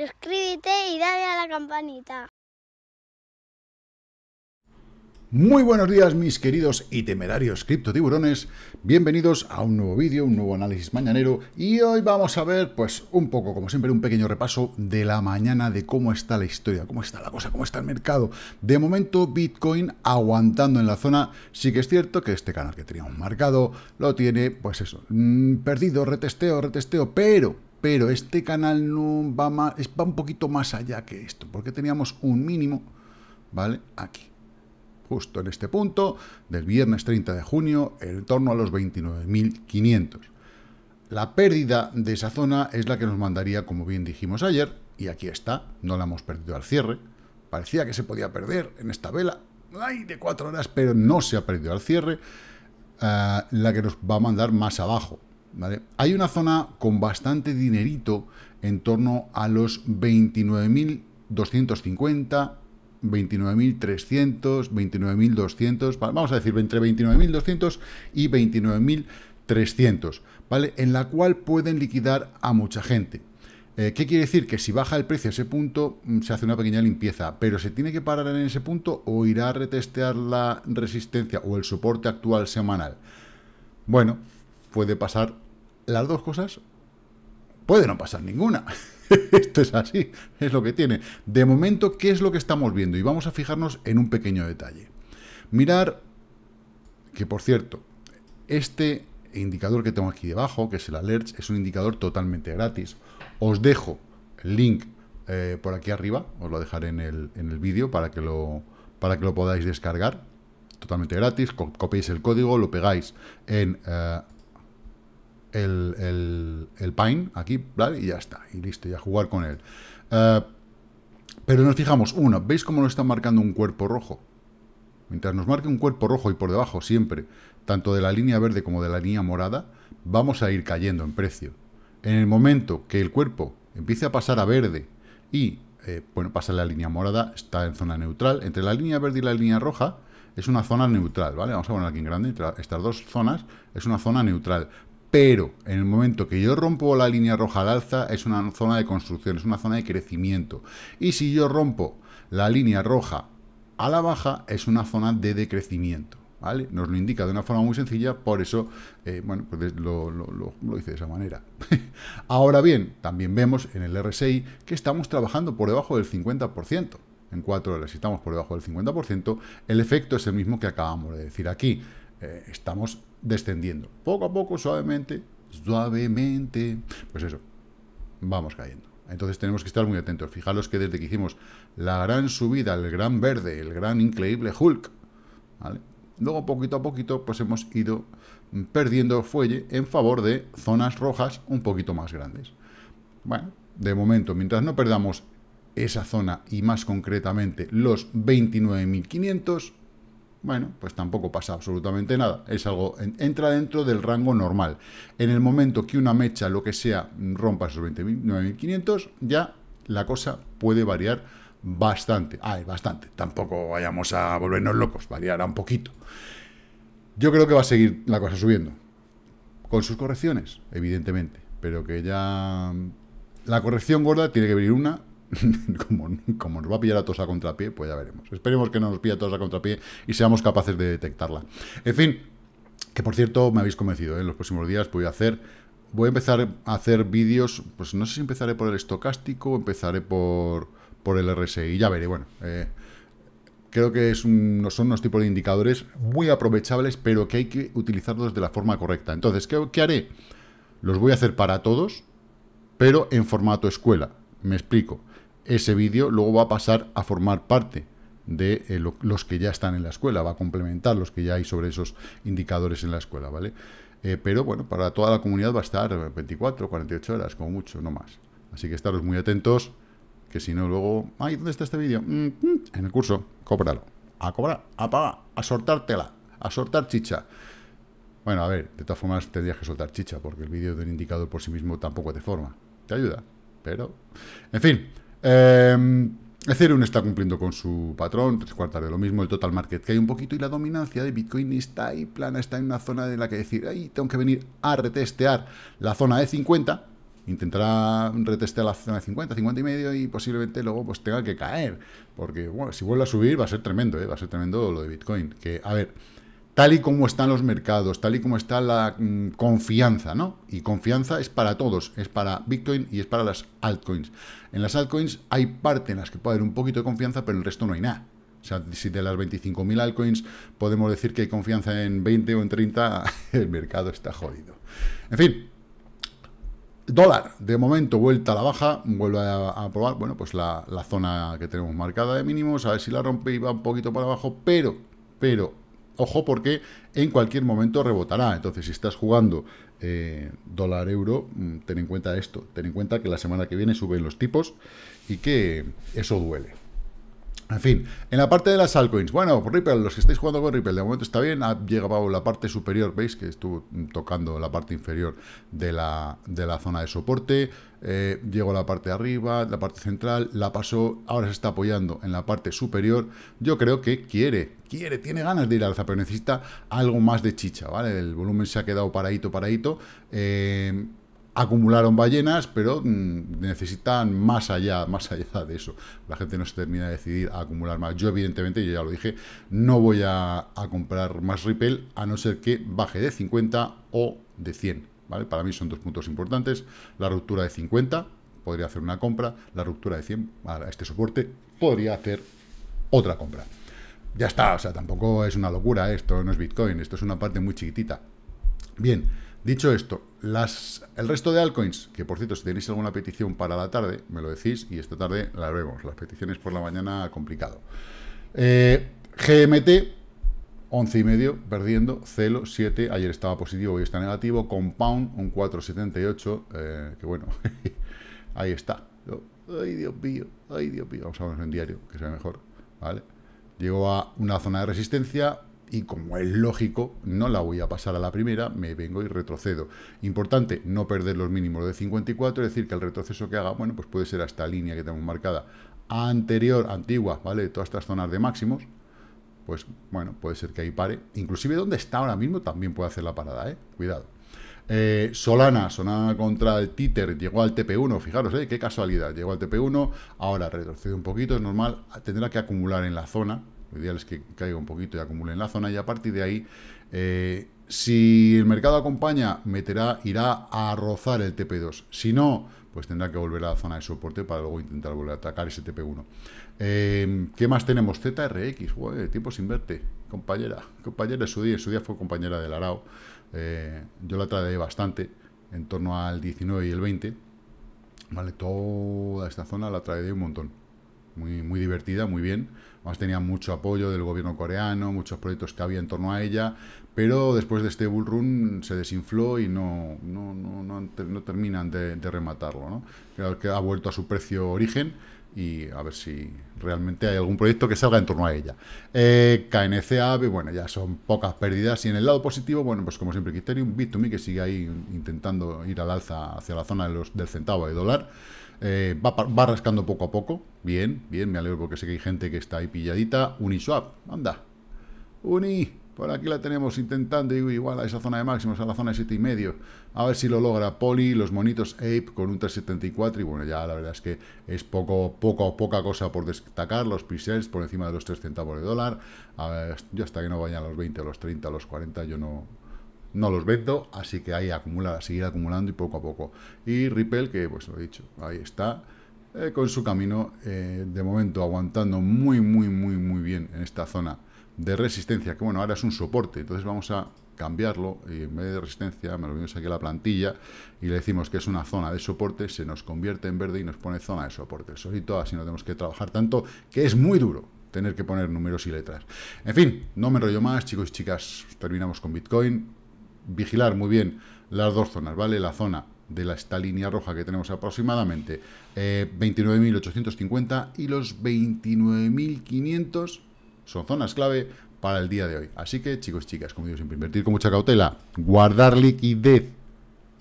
suscríbete y dale a la campanita. Muy buenos días mis queridos y temerarios criptotiburones, bienvenidos a un nuevo vídeo, un nuevo análisis mañanero y hoy vamos a ver pues un poco, como siempre, un pequeño repaso de la mañana de cómo está la historia, cómo está la cosa, cómo está el mercado. De momento Bitcoin aguantando en la zona, sí que es cierto que este canal que un marcado lo tiene pues eso, mm, perdido, retesteo, retesteo, pero pero este canal no va, más, va un poquito más allá que esto, porque teníamos un mínimo, ¿vale? Aquí, justo en este punto, del viernes 30 de junio, en torno a los 29.500. La pérdida de esa zona es la que nos mandaría, como bien dijimos ayer, y aquí está, no la hemos perdido al cierre. Parecía que se podía perder en esta vela, de cuatro horas, pero no se ha perdido al cierre. Eh, la que nos va a mandar más abajo, hay una zona con bastante dinerito en torno a los 29.250, 29.300, 29.200, vamos a decir entre 29.200 y 29.300, ¿vale? En la cual pueden liquidar a mucha gente. Eh, ¿Qué quiere decir? Que si baja el precio a ese punto, mm, se hace una pequeña limpieza, pero se tiene que parar en ese punto o irá a retestear la resistencia o el soporte actual semanal. Bueno, puede pasar las dos cosas, puede no pasar ninguna. Esto es así, es lo que tiene. De momento, ¿qué es lo que estamos viendo? Y vamos a fijarnos en un pequeño detalle. Mirar que, por cierto, este indicador que tengo aquí debajo, que es el alert, es un indicador totalmente gratis. Os dejo el link eh, por aquí arriba, os lo dejaré en el, en el vídeo para, que lo, para que lo podáis descargar. Totalmente gratis, copéis el código, lo pegáis en... Eh, el, el, Pine aquí, y ya está, y listo, ya jugar con él. Eh, pero nos fijamos, ...una... ¿veis cómo lo está marcando un cuerpo rojo? Mientras nos marque un cuerpo rojo y por debajo siempre, tanto de la línea verde como de la línea morada, vamos a ir cayendo en precio. En el momento que el cuerpo empiece a pasar a verde y, eh, bueno, pasa la línea morada, está en zona neutral, entre la línea verde y la línea roja, es una zona neutral, ¿vale? Vamos a poner aquí en grande, entre estas dos zonas, es una zona neutral pero en el momento que yo rompo la línea roja al alza es una zona de construcción, es una zona de crecimiento. Y si yo rompo la línea roja a la baja es una zona de decrecimiento. ¿Vale? Nos lo indica de una forma muy sencilla, por eso, eh, bueno, pues lo, hice de esa manera. Ahora bien, también vemos en el RSI que estamos trabajando por debajo del 50%. En cuatro horas, si estamos por debajo del 50%, el efecto es el mismo que acabamos de decir aquí. Eh, estamos descendiendo. Poco a poco, suavemente, suavemente. Pues eso, vamos cayendo. Entonces tenemos que estar muy atentos. Fijaros que desde que hicimos la gran subida, el gran verde, el gran increíble Hulk, luego poquito a poquito pues hemos ido perdiendo fuelle en favor de zonas rojas un poquito más grandes. Bueno, de momento, mientras no perdamos esa zona y más concretamente los 29.500, bueno, pues tampoco pasa absolutamente nada. Es algo, entra dentro del rango normal. En el momento que una mecha, lo que sea, rompa esos 29.500, ya la cosa puede variar bastante. Ay, bastante. Tampoco vayamos a volvernos locos, variará un poquito. Yo creo que va a seguir la cosa subiendo. Con sus correcciones, evidentemente. Pero que ya... Mm, la corrección gorda tiene que venir una como, nos va a pillar a todos a contrapié, pues ya veremos. Esperemos que no nos pille a todos a contrapié y seamos capaces de detectarla. En fin, que por cierto, me habéis convencido, ¿eh? en los próximos días voy a hacer... Voy a empezar a hacer vídeos, pues no sé si empezaré por el estocástico o empezaré por, por el RSI, ya veré, bueno... Eh, creo que es son unos tipos de indicadores muy aprovechables, pero que hay que utilizarlos de la forma correcta. Entonces, ¿qué, haré? Los voy a hacer para todos, pero en formato escuela. Me explico ese vídeo luego va a pasar a formar parte de eh, los que ya están en la escuela, va a complementar los que ya hay sobre esos indicadores en la escuela, ¿vale? Eh, pero bueno, para toda la comunidad va a estar 24, 48 horas, como mucho, no más. Así que estaros muy atentos, que si no luego... ¡Ay, ¿dónde está este vídeo? Mm, mm, en el curso, cóbralo. A cobrar, a pagar, a soltártela, a soltar chicha. Bueno, a ver, de todas formas tendrías que soltar chicha, porque el vídeo de un indicador por sí mismo tampoco te forma. Te ayuda, pero... En fin, eh, em, Ethereum está cumpliendo con su patrón, tres cuartas de lo mismo, el total market que hay un poquito y la dominancia de Bitcoin está ahí plana, está en una zona de la que decir, ahí tengo que venir a retestear la zona de 50, intentará retestear la zona de 50, 50 y medio y posiblemente luego pues tenga que caer, porque bueno, si vuelve a subir va a ser tremendo, ¿eh? va a ser tremendo lo de Bitcoin, que a ver tal y como están los mercados, tal y como está la mm, confianza, ¿no? Y confianza es para todos, es para Bitcoin y es para las altcoins. En las altcoins hay parte en las que puede haber un poquito de confianza, pero en el resto no hay nada. O sea, si de las 25.000 altcoins podemos decir que hay confianza en 20 o en 30, el mercado está jodido. En fin, Dólar, de momento, vuelta a la baja, vuelve a, probar, bueno, pues la, zona que tenemos marcada de mínimos, a ver si la rompe y va un poquito para abajo, pero, pero, Ojo porque en cualquier momento rebotará. Entonces, si estás jugando eh, dólar-euro, mm, ten en cuenta esto. Ten en cuenta que la semana que viene suben los tipos y que eso duele. En fin, en la parte de las altcoins, bueno, Ripple, los que estáis jugando con Ripple, de momento está bien, ha llegado la parte superior, veis que estuvo tocando la parte inferior de la, de la zona de soporte, eh, llegó a la parte de arriba, la parte central, la pasó, ahora se está apoyando en la parte superior, yo creo que quiere, quiere, tiene ganas de ir al alza, pero necesita algo más de chicha, ¿vale? El volumen se ha quedado paradito, paradito, eh, acumularon ballenas, pero mm, necesitan más allá, más allá de eso. La gente no se termina de decidir a acumular más. Yo, evidentemente, yo ya lo dije, no voy a, comprar más Ripple a no ser que baje de 50 o de 100. ¿vale? Para mí son dos puntos importantes. La ruptura de 50, podría hacer una compra. La ruptura de 100 a este soporte, podría hacer otra compra. Ya está, o sea, tampoco es una locura ¿eh? esto, no es Bitcoin, esto es una parte muy chiquitita. Bien, Dicho esto, el resto de altcoins, que por cierto, si tenéis alguna petición para la tarde, me lo decís y esta tarde la vemos. Las peticiones por la mañana, complicado. Eh, GMT, 11,5, y medio, perdiendo, Celo, 7, ayer estaba positivo, hoy está negativo, Compound, un 4,78, eh, que bueno, ahí está. ay, Dios mío, ay, Dios mío, vamos a verlo en diario, que se ve mejor, ¿vale? Llegó a una zona de resistencia, y como es lógico, no la voy a pasar a la primera, me vengo y retrocedo. Importante, no perder los mínimos de 54, es decir, que el retroceso que haga, bueno, pues puede ser a esta línea que tenemos marcada anterior, antigua, ¿vale? todas estas zonas de máximos, pues bueno, puede ser que ahí pare. Inclusive donde está ahora mismo también puede hacer la parada, ¿eh? Cuidado. Eh, Solana, Solana contra el Títer, llegó al TP1, fijaros, ¿eh? qué casualidad, llegó al TP1, ahora retrocede un poquito, es normal, tendrá que acumular en la zona, lo ideal es que caiga un poquito y acumule en la zona y a partir de ahí, eh, si el mercado acompaña, meterá, irá a rozar el TP2. Si no, pues tendrá que volver a la zona de soporte para luego intentar volver a atacar ese TP1. Eh, ¿Qué más tenemos? ZRX, Uy, tiempo se inverte, compañera, compañera su día, su día fue compañera del Arao, eh, yo la traje bastante, en torno al 19 y el 20, vale, toda esta zona la traeré un montón muy, muy divertida, muy bien. Además tenía mucho apoyo del gobierno coreano, muchos proyectos que había en torno a ella, pero después de este bull run se desinfló y no, no, no, no, terminan de, rematarlo. que ha vuelto a su precio origen, y a ver si realmente hay algún proyecto que salga en torno a ella. Eh, KNC bueno, ya son pocas pérdidas. Y en el lado positivo, bueno, pues como siempre, Quiterium Bit2Me, que sigue ahí intentando ir al alza hacia la zona de los, del centavo de dólar. Eh, va, va, rascando poco a poco. Bien, bien, me alegro porque sé que hay gente que está ahí pilladita. Uniswap, anda. Uni. Por aquí la tenemos intentando igual a esa zona de máximos, a la zona de 7,5. A ver si lo logra Poli, los monitos Ape con un 374. Y bueno, ya la verdad es que es poco, poco, poca cosa por destacar. Los pixels por encima de los 3 centavos de dólar. A ver, yo hasta que no vayan a los 20, a los 30, los 40, yo no, no los vendo, así que ahí acumula, seguir acumulando y poco a poco. Y Ripple, que pues lo he dicho, ahí está. Eh, con su camino eh, de momento aguantando muy, muy, muy, muy bien en esta zona de resistencia, que bueno, ahora es un soporte, entonces vamos a cambiarlo y en vez de resistencia me lo vimos aquí a la plantilla y le decimos que es una zona de soporte, se nos convierte en verde y nos pone zona de soporte. todo. así no tenemos que trabajar tanto, que es muy duro tener que poner números y letras. En fin, no me enrollo más, chicos y chicas, terminamos con Bitcoin. Vigilar muy bien las dos zonas, ¿vale? La zona de esta línea roja que tenemos aproximadamente, 29.850 eh, y los 29.500 son zonas clave para el día de hoy. Así que, chicos, y chicas, como digo siempre, invertir con mucha cautela, guardar liquidez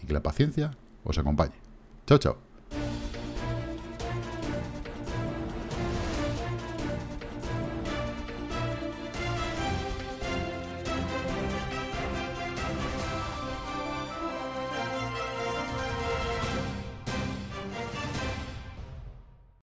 y que la paciencia os acompañe. Chao, chao.